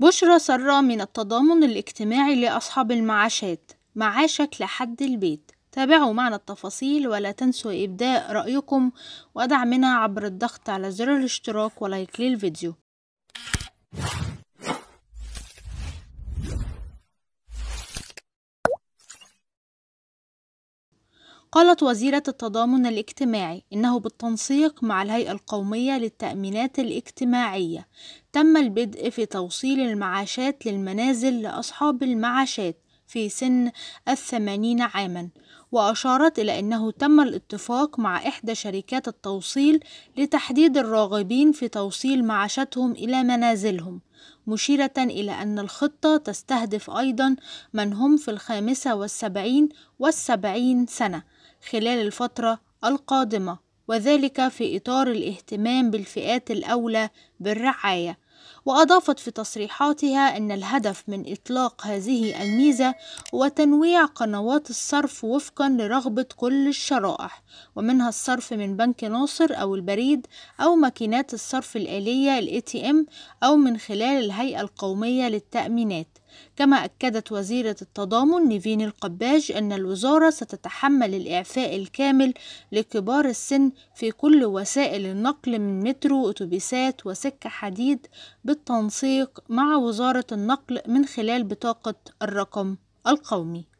بشرى سرة من التضامن الاجتماعي لأصحاب المعاشات معاشك لحد البيت تابعوا معنا التفاصيل ولا تنسوا إبداء رأيكم ودعمنا عبر الضغط على زر الاشتراك ولايك للفيديو قالت وزيرة التضامن الاجتماعي إنه بالتنسيق مع الهيئة القومية للتأمينات الاجتماعية تم البدء في توصيل المعاشات للمنازل لأصحاب المعاشات في سن الثمانين عاما وأشارت إلى أنه تم الاتفاق مع إحدى شركات التوصيل لتحديد الراغبين في توصيل معاشاتهم إلى منازلهم مشيرة إلى أن الخطة تستهدف أيضا من هم في الخامسة والسبعين والسبعين سنة خلال الفترة القادمة وذلك في إطار الاهتمام بالفئات الأولى بالرعاية وأضافت في تصريحاتها أن الهدف من إطلاق هذه الميزة هو تنويع قنوات الصرف وفقا لرغبة كل الشرائح ومنها الصرف من بنك ناصر أو البريد أو ماكينات الصرف الآلية الـ ATM أو من خلال الهيئة القومية للتأمينات كما أكدت وزيرة التضامن نيفين القباج أن الوزارة ستتحمل الإعفاء الكامل لكبار السن في كل وسائل النقل من مترو أتوبيسات وسكة حديد بالتنسيق مع وزارة النقل من خلال بطاقة الرقم القومي